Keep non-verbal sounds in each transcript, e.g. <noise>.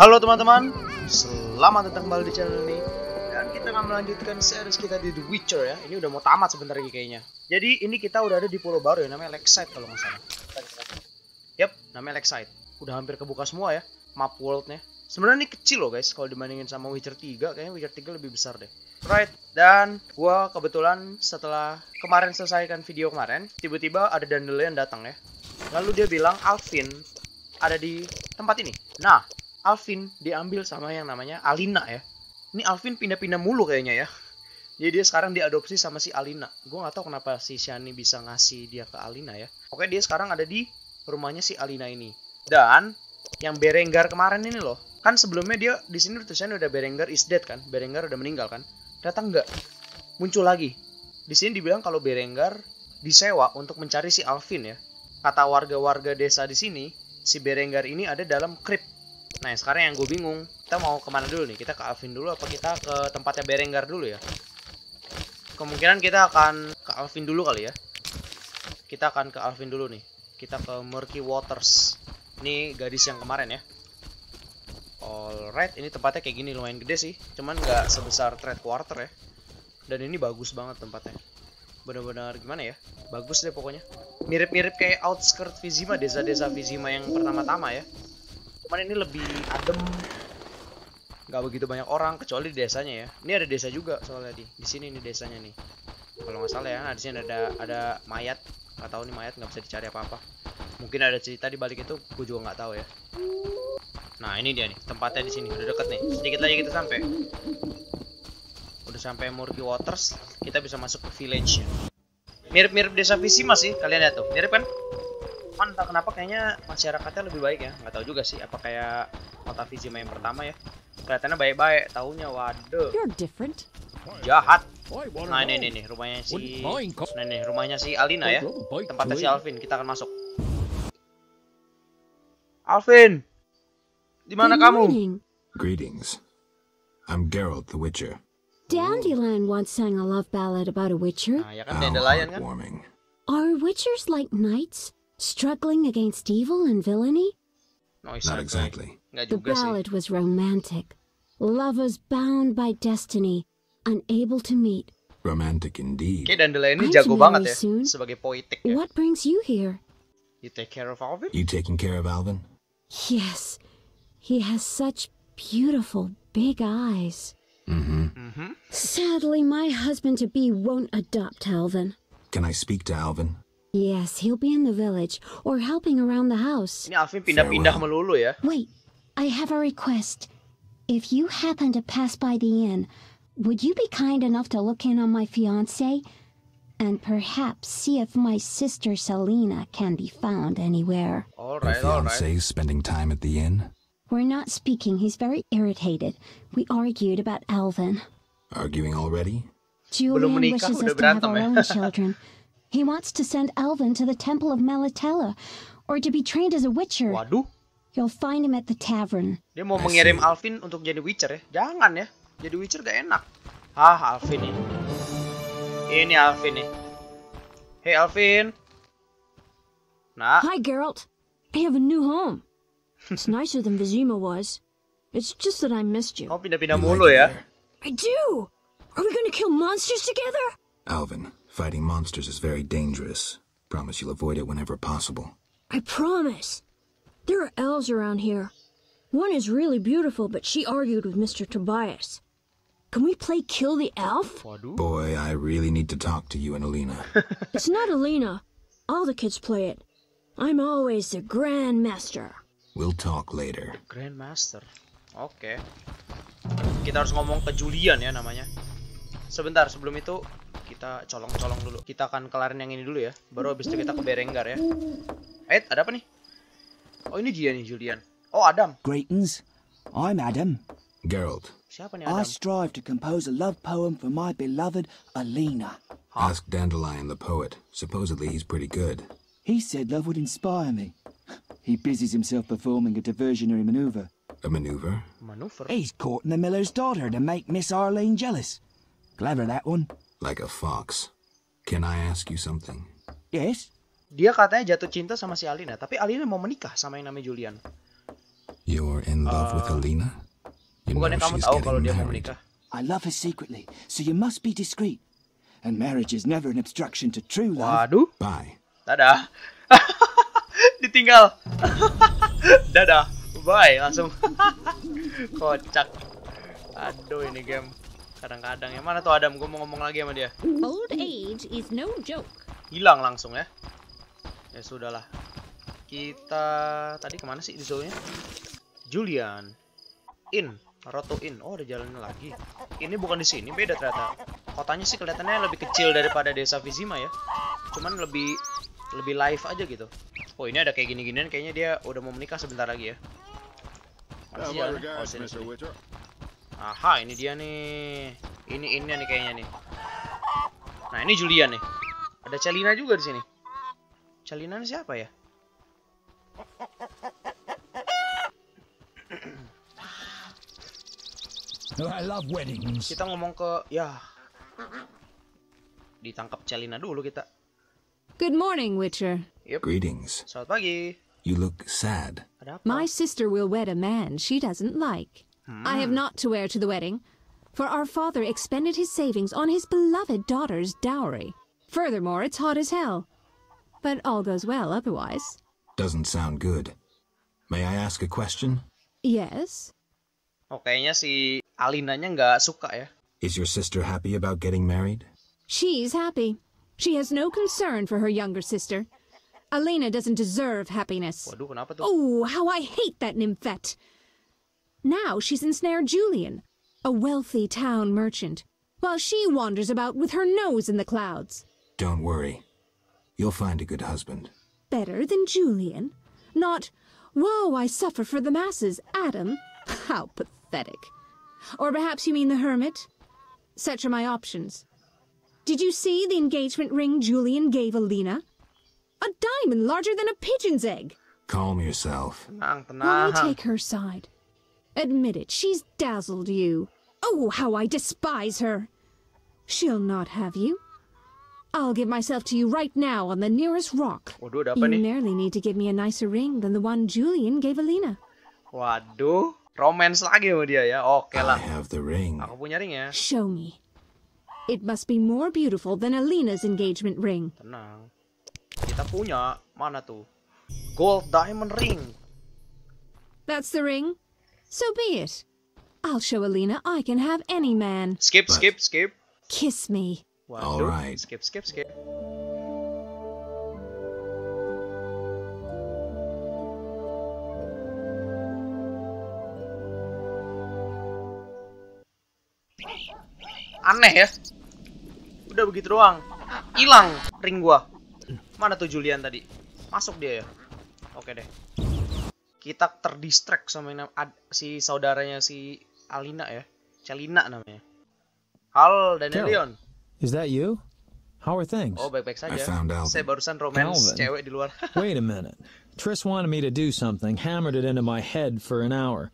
Halo teman-teman, selamat datang kembali di channel ini Dan kita akan melanjutkan series kita di The Witcher ya Ini udah mau tamat sebentar lagi kayaknya Jadi ini kita udah ada di pulau baru ya, namanya Lakeside kalau nggak salah Yap, namanya Lakeside Udah hampir kebuka semua ya, map worldnya Sebenarnya ini kecil loh guys, kalau dibandingin sama Witcher 3 Kayaknya Witcher 3 lebih besar deh Right, dan gua kebetulan setelah kemarin selesaikan video kemarin Tiba-tiba ada dandelion datang ya Lalu dia bilang Alvin ada di tempat ini Nah, Alvin diambil sama yang namanya Alina ya. Ini Alvin pindah-pindah mulu kayaknya ya. Jadi dia sekarang diadopsi sama si Alina. Gue gak tahu kenapa si Shani bisa ngasih dia ke Alina ya. Oke dia sekarang ada di rumahnya si Alina ini. Dan yang Berenggar kemarin ini loh. Kan sebelumnya dia di sini tulisannya udah Berenggar is dead kan. Berenggar udah meninggal kan. Datang enggak. Muncul lagi. Di sini dibilang kalau Berenggar disewa untuk mencari si Alvin ya. Kata warga-warga desa di sini, si Berenggar ini ada dalam krip Nah sekarang yang gue bingung Kita mau kemana dulu nih Kita ke Alvin dulu apa kita ke tempatnya Berenggar dulu ya Kemungkinan kita akan ke Alvin dulu kali ya Kita akan ke Alvin dulu nih Kita ke Murky Waters Ini gadis yang kemarin ya Alright ini tempatnya kayak gini lumayan gede sih Cuman gak sebesar Trade Quarter ya Dan ini bagus banget tempatnya Bener-bener gimana ya Bagus deh pokoknya Mirip-mirip kayak outskirt Vizima Desa-desa Vizima yang pertama-tama ya cuman ini lebih adem nggak begitu banyak orang kecuali desanya ya ini ada desa juga soalnya di di sini nih desanya nih kalau nggak salah ya nah di sini ada ada mayat nggak tahu nih mayat nggak bisa dicari apa apa mungkin ada cerita di balik itu gue juga nggak tahu ya nah ini dia nih tempatnya di sini udah deket nih sedikit lagi kita sampai udah sampai Murky Waters kita bisa masuk ke village mirip-mirip desa Visima sih kalian lihat tuh mirip kan entah kenapa kayaknya masyarakatnya lebih baik ya nggak tahu juga sih apa kayak kota visi yang pertama ya kelihatannya baik-baik tahunya waduh jahat nah ini nih, rumahnya si nah, ini rumahnya si Alina ya tempatnya si Alvin kita akan masuk Alvin di mana kamu greetings I'm Geralt the Witcher Dandelion once sang a love ballad about a witcher. Ah, ya kan, Dandelion kan? Our witchers like knights Struggling against evil and villainy? Not exactly. The ballad was romantic. Lovers bound by destiny, unable to meet. Romantic indeed. Okay, Dandelion ini jago banget ya eh. soon. sebagai poetik ya. Eh. What brings you here? You take care of Alvin? You taking care of Alvin? Yes. He has such beautiful big eyes. Mm-hmm. Mm -hmm. Sadly, my husband-to-be won't adopt Alvin. Can I speak to Alvin? Yes, he'll be in the village or helping around the house. Ini Alvin pindah-pindah melulu ya. Wait, I have a request. If you happen to pass by the inn, would you be kind enough to look in on my fiance and perhaps see if my sister Selina can be found anywhere? All right, all right. spending time at the inn. We're not speaking. He's very irritated. We argued about Alvin. Arguing already? Julian wishes us to have our own <laughs> children. He wants to send Alvin to the Temple of Malatella or to be trained as a witcher. Waduh. You'll find him at the tavern. Dia mau mengirim Alvin untuk jadi witcher ya? Jangan ya. Jadi witcher gak enak. Ah, Alvin ini. Ini Alvin nih. Hey Alvin. Nah. Hi Geralt. I have a new home. It's <laughs> nicer than Vizima was. It's just that I missed you. Oh, pindah-pindah mulu ya. I do. Are we going to kill monsters together? Alvin, Fighting monsters is very dangerous. Promise you'll avoid it whenever possible. I promise. There are elves around here. One is really beautiful, but she argued with Mr. Tobias. Can we play Kill the Elf? Boy, I really need to talk to you and Alina. <laughs> <laughs> it's not Alina. All the kids play it. I'm always the Grandmaster. We'll talk later. Grandmaster. Okay. Kita harus ngomong ke Julian ya namanya. Sebentar, sebelum itu kita colong-colong dulu. Kita akan kelarin yang ini dulu ya. Baru habis itu kita ke Berenggar ya. Eh, ada apa nih? Oh, ini dia nih Julian. Oh, Adam. Greetings. I'm Adam. Geralt. Siapa nih Adam? I strive to compose a love poem for my beloved Alina. Huh? Ask Dandelion the poet. Supposedly he's pretty good. He said love would inspire me. <laughs> He busies himself performing a diversionary maneuver. A maneuver? Maneuver? He's courting the miller's daughter to make Miss Arline jealous. Clever, that one. Like a fox. Can I ask you something? Yes. Dia katanya jatuh cinta sama si Alina, tapi Alina mau menikah sama yang namanya Julian. You're in love uh, with ah. Alina? You bukannya know kamu tahu kalau married. dia mau menikah? I love her secretly, so you must be discreet. And marriage is never an obstruction to true love. Waduh. Bye. Dadah. <laughs> Ditinggal. <laughs> Dadah. Bye langsung. <laughs> Kocak. Aduh ini game. Kadang-kadang ya mana tuh Adam? Gue mau ngomong lagi sama dia. Old age is no joke. Hilang langsung ya. Ya sudahlah. Kita tadi kemana sih di zone Julian. In. Roto In. Oh, ada jalannya lagi. Ini bukan di sini, beda ternyata. Kotanya sih kelihatannya lebih kecil daripada desa Vizima ya. Cuman lebih lebih live aja gitu. Oh, ini ada kayak gini-ginian kayaknya dia udah mau menikah sebentar lagi ya. Masih ya. Oh, sini, sini. Aha, ini dia nih. Ini ini nih kayaknya nih. Nah, ini Julian nih. Ada Celina juga di sini. Celina siapa ya? I love weddings. Kita ngomong ke ya. Ditangkap Celina dulu kita. Good morning, Witcher. Yep. Greetings. Selamat pagi. You look sad. My sister will wed a man she doesn't like. I have not to wear to the wedding, for our father expended his savings on his beloved daughter's dowry. Furthermore, it's hot as hell. But all goes well otherwise. Doesn't sound good. May I ask a question? Yes. Oh, kayaknya si Alinanya nggak suka ya. Is your sister happy about getting married? She's happy. She has no concern for her younger sister. Alina doesn't deserve happiness. Waduh, oh, how I hate that nymphette. Now she's ensnared Julian, a wealthy town merchant, while she wanders about with her nose in the clouds. Don't worry. You'll find a good husband. Better than Julian? Not, woe, I suffer for the masses, Adam. How pathetic. Or perhaps you mean the hermit? Such are my options. Did you see the engagement ring Julian gave Alina? A diamond larger than a pigeon's egg! Calm yourself. Why take her side? Admit it, she's dazzled you. Oh, how I despise her! She'll not have you. I'll give myself to you right now on the nearest rock. Waduh, you merely need to give me a nicer ring than the one Julian gave Alina. Waduh, romance lagi sama dia ya. Oke okay lah. I have the ring. Aku punya Show me. It must be more beautiful than Alina's engagement ring. Tenang. Kita punya mana tuh? Gold diamond ring. That's the ring. So be it. I'll show Alina I can have any man. Skip, but skip, skip. Kiss me. Well, All right. Skip, skip, skip. Aneh ya. Udah begitu doang. Hilang ring gua. Mana tuh Julian tadi? Masuk dia ya. Oke deh. kita terdistract sama yang, ad, si saudaranya si Alina ya, Celina namanya. Hal dan Leon. Is that you? How are things? Oh, baik-baik saja. I found Alvin. Saya barusan romance Alvin. cewek di luar. <laughs> Wait a minute. Triss wanted me to do something, hammered it into my head for an hour.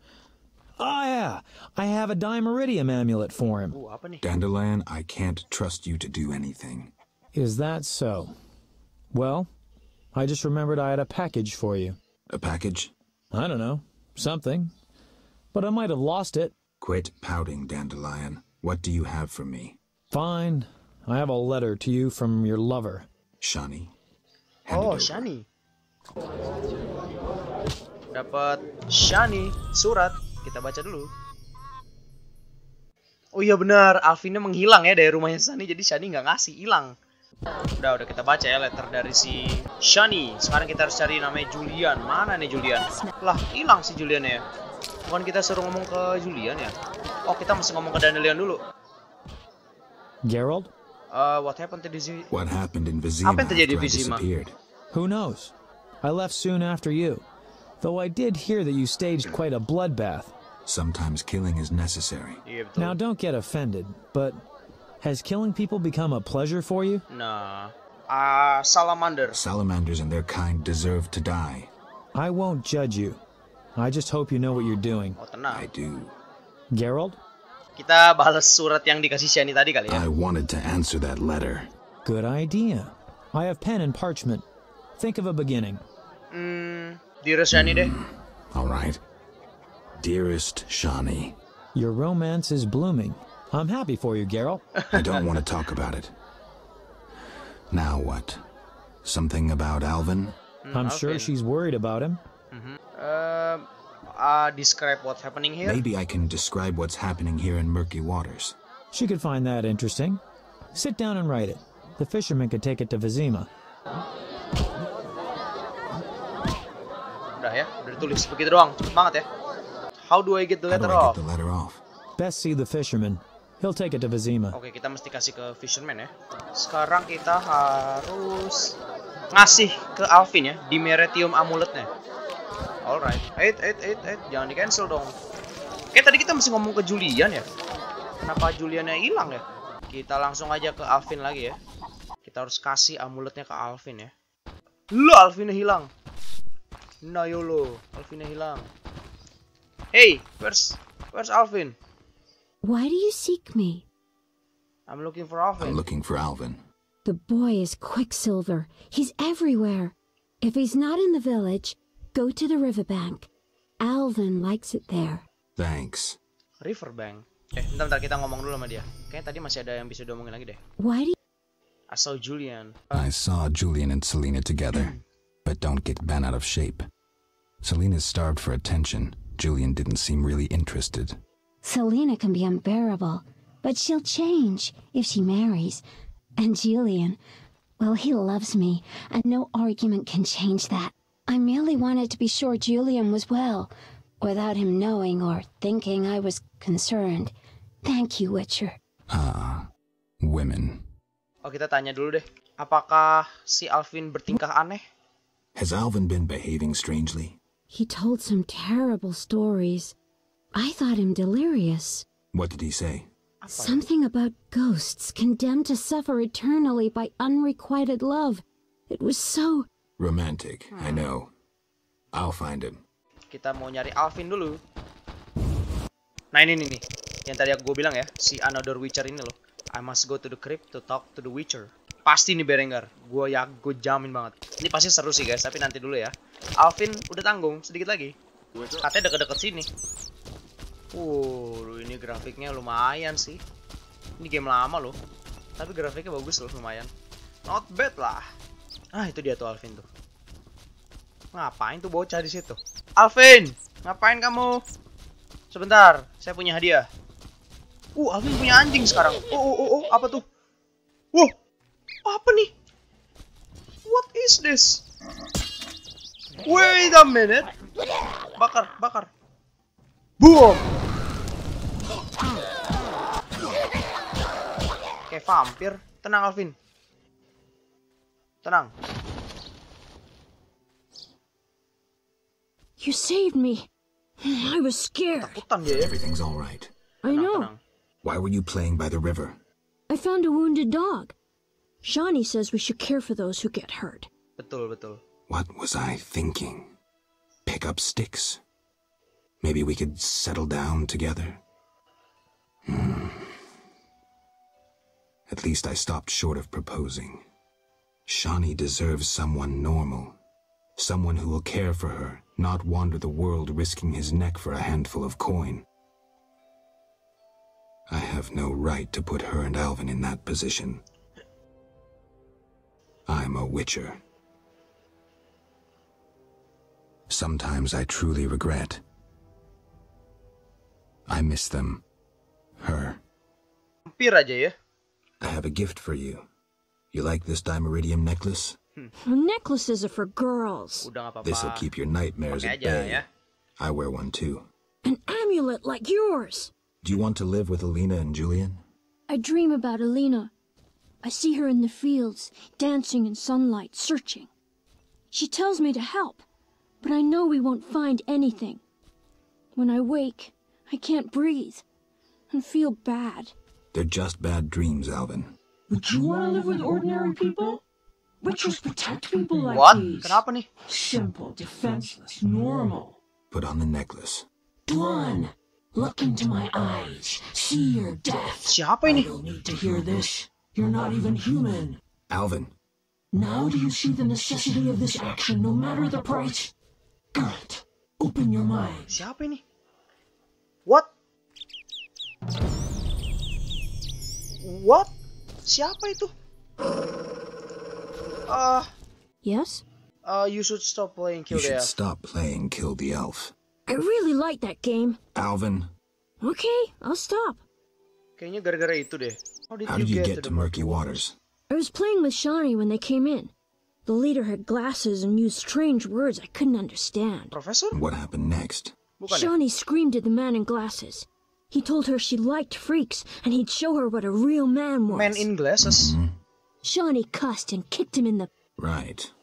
Oh yeah, I have a dimeridium amulet for him. Dandelion, I can't trust you to do anything. Is that so? Well, I just remembered I had a package for you. A package? I don't know. Something. But I might have lost it. Quit pouting, Dandelion. What do you have for me? Fine. I have a letter to you from your lover. Shani. oh, Shani. Dapat Shani surat. Kita baca dulu. Oh iya benar, Alvinnya menghilang ya dari rumahnya Shani jadi Shani nggak ngasih, hilang. Udah, udah kita baca ya letter dari si Shani. Sekarang kita harus cari namanya Julian. Mana nih Julian? Lah, hilang si Julian ya. Bukan kita suruh ngomong ke Julian ya? Oh, kita mesti ngomong ke Danielian dulu. Gerald? Uh, what happened to Vizima? What happened in Vizima Apa yang terjadi di Vizima? Who knows? I left soon after you. Though I did hear that you staged quite a bloodbath. Sometimes killing is necessary. Iya, Now don't get offended, but Has killing people become a pleasure for you? Nah. Uh, salamanders. Salamanders and their kind deserve to die. I won't judge you. I just hope you know what you're doing. Oh, tenang. I do. Geralt. Kita balas surat yang dikasih Shani tadi kali ya. I wanted to answer that letter. Good idea. I have pen and parchment. Think of a beginning. Hmm, dearest Shani deh. Hmm, all right. Dearest Shani. Your romance is blooming. I'm happy for you, Geralt. I don't want to talk about it. Now what? Something about Alvin? Mm, I'm okay. sure she's worried about him. Mm -hmm. uh, uh, describe what's happening here? Maybe I can describe what's happening here in Murky Waters. She could find that interesting. Sit down and write it. The fisherman could take it to Vizima. ya, How do I get the letter off? Best see the fisherman. He'll take it to Vizima. Oke, okay, kita mesti kasih ke Fisherman ya. Sekarang kita harus ngasih ke Alvin ya, di Meretium amuletnya. Alright. Eight, eight, eight, eight. Jangan di-cancel dong. Kayak tadi kita mesti ngomong ke Julian ya. Kenapa Juliannya hilang ya? Kita langsung aja ke Alvin lagi ya. Kita harus kasih amuletnya ke Alvin ya. Lo Alvinnya hilang. Nah, yolo. Alvinnya hilang. Hey, where's, where's Alvin? Why do you seek me? I'm looking for Alvin. I'm looking for Alvin. The boy is Quicksilver. He's everywhere. If he's not in the village, go to the riverbank. Alvin likes it there. Thanks. Riverbank. Eh, bentar, bentar kita ngomong dulu sama dia. Kayaknya tadi masih ada yang bisa diomongin lagi deh. Why do you... I saw Julian. I saw Julian and Selena together, but don't get Ben out of shape. Selena's starved for attention. Julian didn't seem really interested. Selina can be unbearable, but she'll change if she marries. And Julian, well, he loves me, and no argument can change that. I merely wanted to be sure Julian was well, without him knowing or thinking I was concerned. Thank you, Witcher. Ah, women. Oh, kita tanya dulu deh. Apakah si Alvin bertingkah aneh? Has Alvin been behaving strangely? He told some terrible stories. I thought him delirious. What did he say? Something about ghosts condemned to suffer eternally by unrequited love. It was so... Romantic, I know. I'll find him. Kita mau nyari Alvin dulu. Nah ini nih, nih. yang tadi aku gue bilang ya, si Another Witcher ini loh. I must go to the crypt to talk to the Witcher. Pasti nih Berengar, gue ya gue jamin banget. Ini pasti seru sih guys, tapi nanti dulu ya. Alvin udah tanggung sedikit lagi. Katanya deket-deket sini. Uh, ini grafiknya lumayan sih. Ini game lama loh. Tapi grafiknya bagus loh lumayan. Not bad lah. Ah, itu dia tuh Alvin tuh. Ngapain tuh bocah di situ? Alvin, ngapain kamu? Sebentar, saya punya hadiah. Uh, Alvin punya anjing sekarang. Oh, oh, oh, oh apa tuh? Wah, wow, apa nih? What is this? Wait a minute. Bakar, bakar. Boom! Kayak vampir. Tenang, Alvin. Tenang. You saved me. I was scared. Everything's all right. I know. Why were you playing by the river? I found a wounded dog. Shawnee says we should care for those who get hurt. Betul, betul. What was I thinking? Pick up sticks? Maybe we could settle down together. Hmm. At least I stopped short of proposing. Shani deserves someone normal. Someone who will care for her, not wander the world risking his neck for a handful of coin. I have no right to put her and Alvin in that position. I'm a witcher. Sometimes I truly regret I miss them. Her. Hampir aja ya. I have a gift for you. You like this dimeridium necklace? Hmm. Necklaces are for girls. This'll keep your nightmares at bay. I wear one too. An amulet like yours. Do you want to live with Alina and Julian? I dream about Alina. I see her in the fields, dancing in sunlight, searching. She tells me to help, but I know we won't find anything. When I wake, I can't breathe. And feel bad. They're just bad dreams, Alvin. Would you want to live with ordinary people? Witches protect people like what? these. What? Simple, defenseless, normal. Put on the necklace. Dwan, look into my eyes. See your death. Siapa ini? I don't need to hear this. You're not even human. Alvin. Now do you see the necessity of this action, no matter the price? God, open your mind. Siapa what? What? Siapa itu? Uh. Yes? Uh, you should stop playing Kill you the Elf. You should stop playing Kill the Elf. I really like that game. Alvin. Okay, I'll stop. Kayaknya gara-gara itu deh. How did, How you, did you get, get, to, Murky waters? waters? I was playing with Shani when they came in. The leader had glasses and used strange words I couldn't understand. Professor? What happened next? Shawnee screamed at the man in glasses. He told her she liked freaks and he'd show her what a real man was. Man in glasses? Mm -hmm. Shawnee cussed and kicked him in the. Right.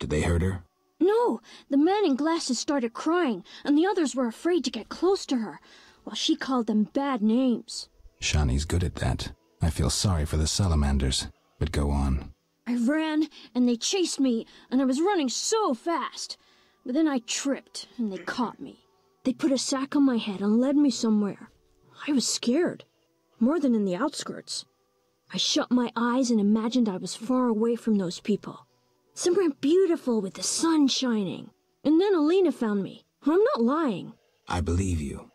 Did they hurt her? No. The man in glasses started crying, and the others were afraid to get close to her, while she called them bad names. Shawnee's good at that. I feel sorry for the salamanders, but go on. I ran, and they chased me, and I was running so fast. But then I tripped, and they caught me. They put a sack on my head and led me somewhere. I was scared, more than in the outskirts. I shut my eyes and imagined I was far away from those people. Somewhere beautiful with the sun shining. And then Alina found me. I'm not lying. I believe you.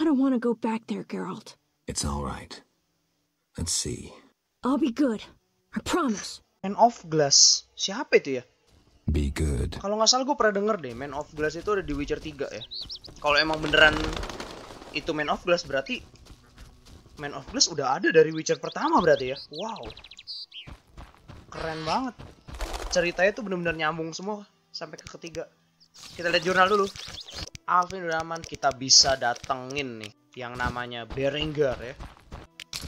I don't want to go back there, Geralt. It's all right. Let's see. I'll be good. I promise. An off glass. Siapa itu ya? Be good. Kalau nggak salah gue pernah denger deh, Man of Glass itu ada di Witcher 3 ya. Kalau emang beneran itu Man of Glass berarti Man of Glass udah ada dari Witcher pertama berarti ya. Wow. Keren banget. Ceritanya tuh bener-bener nyambung semua sampai ke ketiga. Kita lihat jurnal dulu. Alvin Rahman kita bisa datengin nih yang namanya Berenger ya.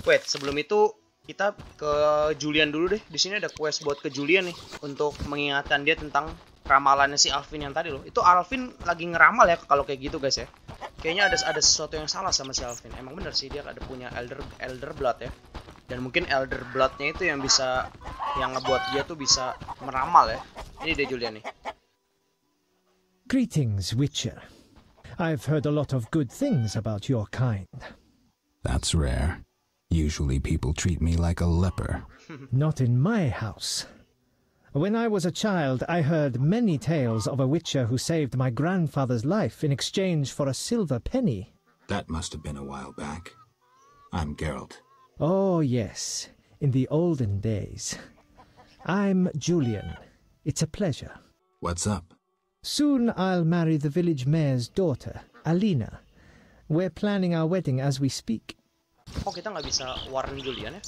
Wait, sebelum itu kita ke Julian dulu deh. Di sini ada quest buat ke Julian nih untuk mengingatkan dia tentang ramalannya si Alvin yang tadi loh. Itu Alvin lagi ngeramal ya kalau kayak gitu guys ya. Kayaknya ada ada sesuatu yang salah sama si Alvin. Emang bener sih dia ada punya Elder Elder Blood ya. Dan mungkin Elder Bloodnya itu yang bisa yang ngebuat dia tuh bisa meramal ya. Ini dia Julian nih. Greetings, Witcher. I've heard a lot of good things about your kind. That's rare. Usually people treat me like a leper. <laughs> Not in my house. When I was a child, I heard many tales of a witcher who saved my grandfather's life in exchange for a silver penny. That must have been a while back. I'm Geralt. Oh, yes, in the olden days. I'm Julian. It's a pleasure. What's up? Soon I'll marry the village mayor's daughter, Alina. We're planning our wedding as we speak. Oh kita nggak bisa warni Julian ya?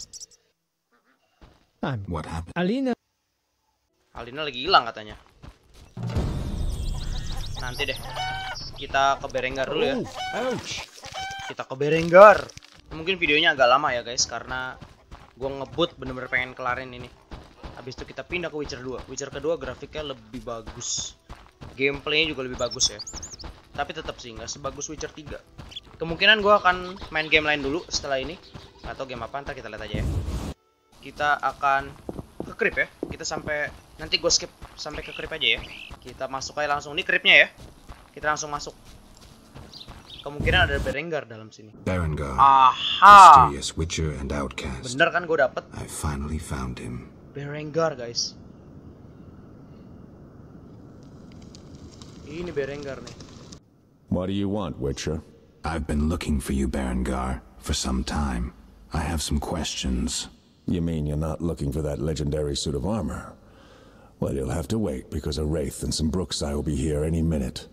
What happened? Alina. Alina lagi hilang katanya. Nanti deh. Kita ke Berenggar dulu ya. Oh, kita ke Berenggar. Mungkin videonya agak lama ya guys karena gue ngebut bener-bener pengen kelarin ini. Habis itu kita pindah ke Witcher 2. Witcher kedua grafiknya lebih bagus. Gameplaynya juga lebih bagus ya. Tapi tetap sih nggak sebagus Witcher 3. Kemungkinan gue akan main game lain dulu setelah ini. Atau game apa, ntar kita lihat aja ya. Kita akan ke creep ya. Kita sampai, nanti gue skip sampai ke creep aja ya. Kita masuk aja langsung, ini creepnya ya. Kita langsung masuk. Kemungkinan ada berenggar dalam sini. Berenggar Aha. Mysterious witcher and outcast. Bener kan gue dapet? I finally found him. Berenggar guys. Ini berenggar nih. What do you want, Witcher? I've been looking for you, Berengar, for some time. I have some questions. You mean you're not looking for that legendary suit of armor? Well, you'll have to wait, because a Wraith and some Brookseye will be here any minute.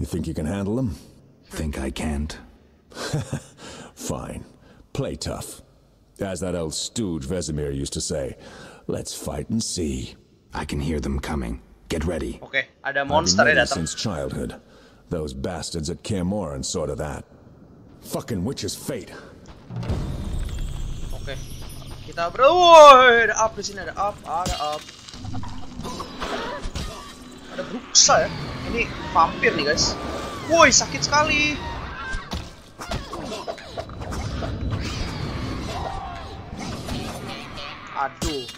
You think you can handle them? Think I can't? <laughs> Fine. Play tough. As that old stooge Vesemir used to say, let's fight and see. I can hear them coming. Get ready. Okay, ada monster I've been ready since childhood. Those bastards at Kaer Morhen sort of that. Fucking witch's fate. Okay. Kita berdoa. De up, di sini ada up, ada up. Ada bruxa ya. Ini vampir nih guys. Woi sakit sekali. Aduh.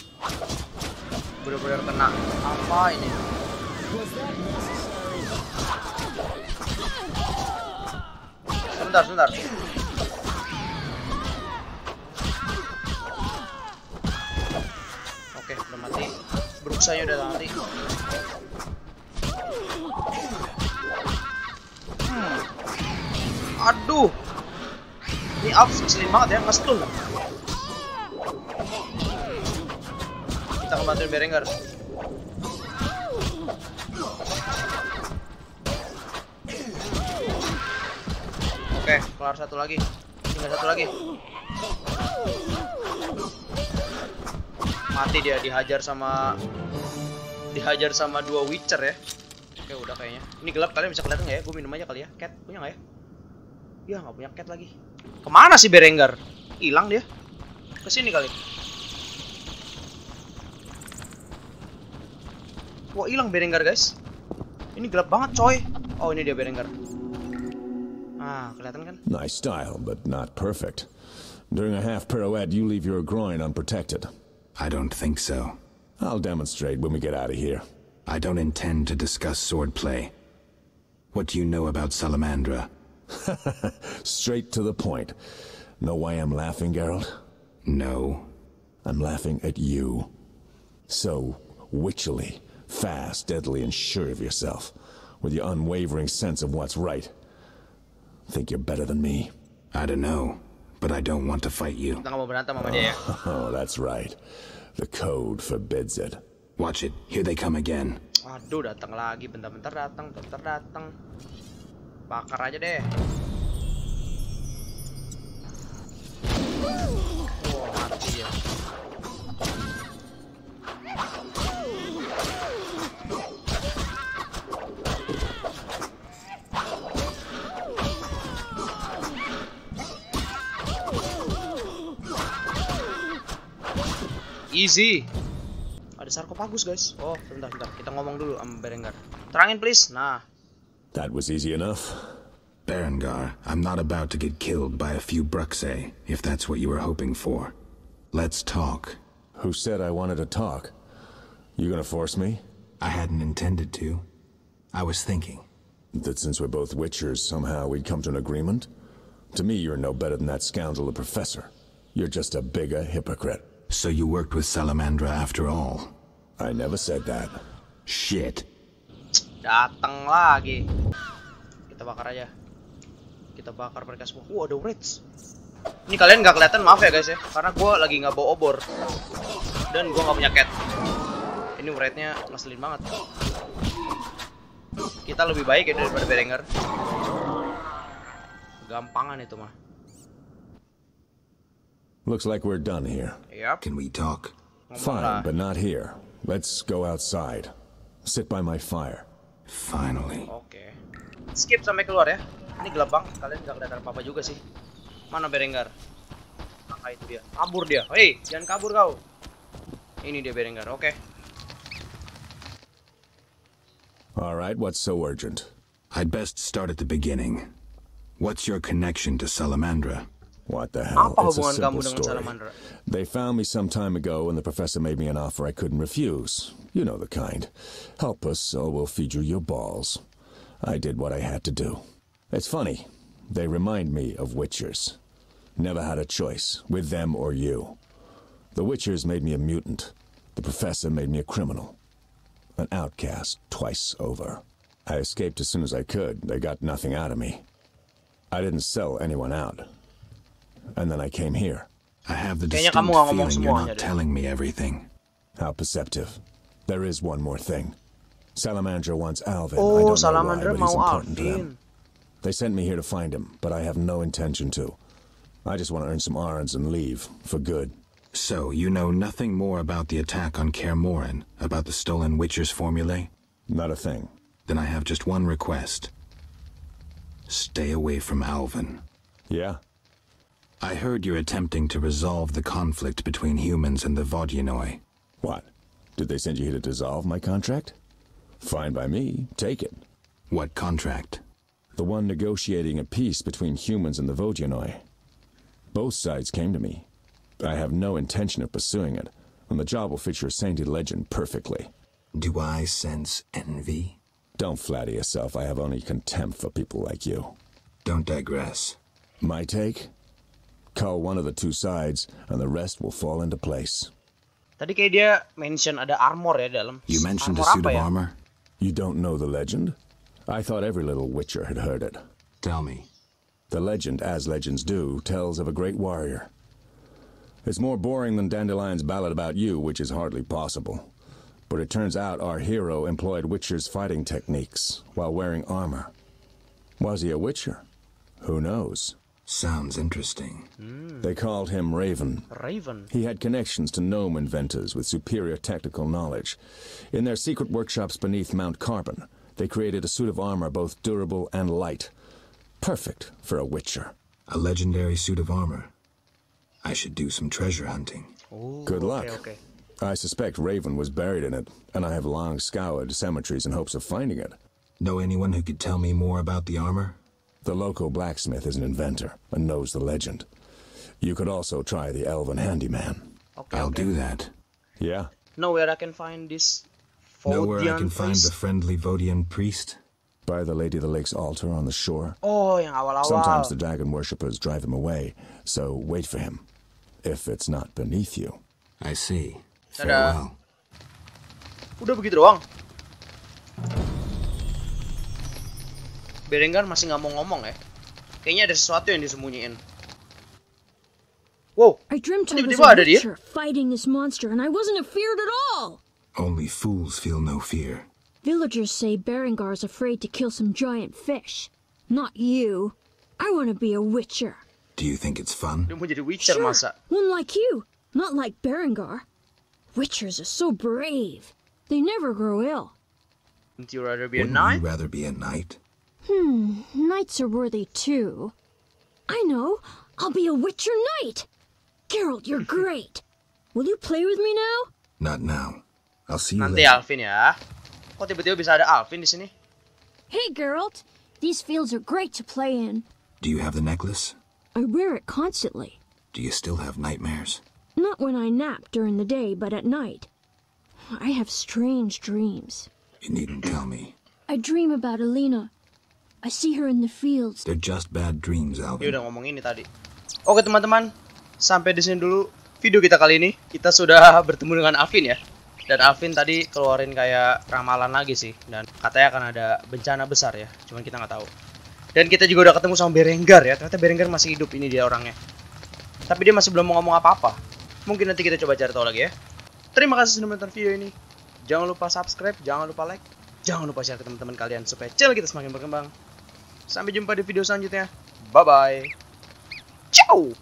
Bener-bener kena. Apa ini? sebentar, sebentar. Oke, udah mati. Beruksanya udah mati. Hmm. Aduh. Ini up sering banget ya, ngestun. Kita kebantuin Berengar. kelar satu lagi tinggal satu lagi mati dia dihajar sama dihajar sama dua witcher ya oke udah kayaknya ini gelap kalian bisa kelihatan nggak ya gue minum aja kali ya cat punya nggak ya ya nggak punya cat lagi kemana sih berenggar hilang dia Ke sini kali wah hilang berenggar guys ini gelap banget coy oh ini dia berenggar Ah, kelihatan kan? Nice style, but not perfect. During a half pirouette, you leave your groin unprotected. I don't think so. I'll demonstrate when we get out of here. I don't intend to discuss swordplay. What do you know about Salamandra? <laughs> Straight to the point. Know why I'm laughing, Geralt? No. I'm laughing at you. So witchily, fast, deadly, and sure of yourself, with your unwavering sense of what's right. Think you're better than me? I don't know, but I don't want to fight you. Oh, <laughs> oh that's right. The code forbids it. Watch it. Here they come again. Aduh, datang lagi. Bentar-bentar datang, bentar datang. Bakar aja deh. Easy. Ada sarkopagus, guys. Oh, sebentar, sebentar. Kita ngomong dulu sama Berengar. Terangin, please. Nah. That was easy enough. Berengar, I'm not about to get killed by a few Bruxay, eh, if that's what you were hoping for. Let's talk. Who said I wanted to talk? You gonna force me? I hadn't intended to. I was thinking. That since we're both Witchers, somehow we'd come to an agreement? To me, you're no better than that scoundrel, the Professor. You're just a bigger hypocrite. So you worked with Salamandra after all? I never said that. Shit. Datang lagi. Kita bakar aja. Kita bakar mereka semua. Wow, ada reds. Ini kalian nggak kelihatan, maaf ya guys ya, karena gue lagi nggak bawa obor dan gue nggak punya cat. Ini rednya ngeselin banget. Kita lebih baik ya daripada berenger. Gampangan itu mah. Looks like we're done here. Yep. Can we talk? Fine, but not here. Let's go outside. Sit by my fire. Finally. Okay. Skip sampai keluar ya. Ini gelap banget, kalian nggak kelihatan apa-apa juga sih. Mana Berengar? Ah, itu dia. Kabur dia. Hei, jangan kabur kau. Ini dia Berengar. Oke. Okay. All right, what's so urgent? I'd best start at the beginning. What's your connection to Salamandra? What the hell? It's a simple story. They found me some time ago, and the professor made me an offer I couldn't refuse. You know the kind. Help us, or we'll feed you your balls. I did what I had to do. It's funny. They remind me of Witchers. Never had a choice, with them or you. The Witchers made me a mutant. The professor made me a criminal. An outcast, twice over. I escaped as soon as I could. They got nothing out of me. I didn't sell anyone out and then I came here. I have the distinct feeling you're not telling me everything. How perceptive. There is one more thing. Salamandra wants Alvin. Oh, I Salamandra know why, but he's important to They sent me here to find him, but I have no intention to. I just want to earn some arns and leave, for good. So, you know nothing more about the attack on Kaer Morin, about the stolen Witcher's formulae? Not a thing. Then I have just one request. Stay away from Alvin. Yeah, I heard you're attempting to resolve the conflict between humans and the Vodianoi. What? Did they send you here to dissolve my contract? Fine by me. Take it. What contract? The one negotiating a peace between humans and the Vodianoi. Both sides came to me. I have no intention of pursuing it, and the job will fit your sainted legend perfectly. Do I sense envy? Don't flatter yourself. I have only contempt for people like you. Don't digress. My take? Cull one of the two sides, and the rest will fall into place. Tadi kayak dia mention ada armor ya dalam. You mentioned armor a suit of armor. You don't know the legend? I thought every little witcher had heard it. Tell me. The legend, as legends do, tells of a great warrior. It's more boring than Dandelion's ballad about you, which is hardly possible. But it turns out our hero employed witcher's fighting techniques while wearing armor. Was he a witcher? Who knows? Sounds interesting. Mm. They called him Raven. Raven. He had connections to gnome inventors with superior technical knowledge. In their secret workshops beneath Mount Carbon, they created a suit of armor both durable and light. Perfect for a witcher. A legendary suit of armor. I should do some treasure hunting. Ooh, Good luck. Okay, okay. I suspect Raven was buried in it, and I have long scoured cemeteries in hopes of finding it. Know anyone who could tell me more about the armor? The local blacksmith is an inventor and knows the legend. You could also try the elven handyman. Okay, I'll okay. do that. Yeah. Nowhere where I can find this Vodian Know where I can priest? find the friendly Vodian priest? By the Lady of the Lake's altar on the shore. Oh, yeah, well, well. Sometimes the dragon worshippers drive him away, so wait for him. If it's not beneath you. I see. Farewell. Udah begitu doang. Berengar masih nggak mau ngomong ya. Eh. Kayaknya ada sesuatu yang disembunyiin. Wow. I dreamt I was a fighting this monster and I wasn't afraid at all. Only fools feel no fear. Villagers say Berengar is afraid to kill some giant fish. Not you. I want to be a witcher. Do you think it's fun? Witcher, sure. One like you, not like Berengar. Witchers are so brave. They never grow ill. Would you rather be Wouldn't a knight? you rather be a knight? Hmm, knights are worthy too. I know, I'll be a witcher knight! Geralt, you're <laughs> great! Will you play with me now? Not now. I'll see you Nanti later. Alvin ya. Kok tiba-tiba bisa ada Alvin di sini? Hey Geralt, these fields are great to play in. Do you have the necklace? I wear it constantly. Do you still have nightmares? Not when I nap during the day, but at night. I have strange dreams. You needn't tell me. I dream about Alina. I see her in the fields. They're just bad dreams, Alvin. udah ngomong ini tadi. Oke teman-teman, sampai di sini dulu video kita kali ini. Kita sudah bertemu dengan Alvin ya. Dan Alvin tadi keluarin kayak ramalan lagi sih. Dan katanya akan ada bencana besar ya. Cuman kita nggak tahu. Dan kita juga udah ketemu sama Berenggar ya. Ternyata Berenggar masih hidup ini dia orangnya. Tapi dia masih belum mau ngomong apa-apa. Mungkin nanti kita coba cari tahu lagi ya. Terima kasih sudah menonton video ini. Jangan lupa subscribe, jangan lupa like, jangan lupa share ke teman-teman kalian supaya channel kita semakin berkembang. Sampai jumpa di video selanjutnya. Bye-bye. Ciao!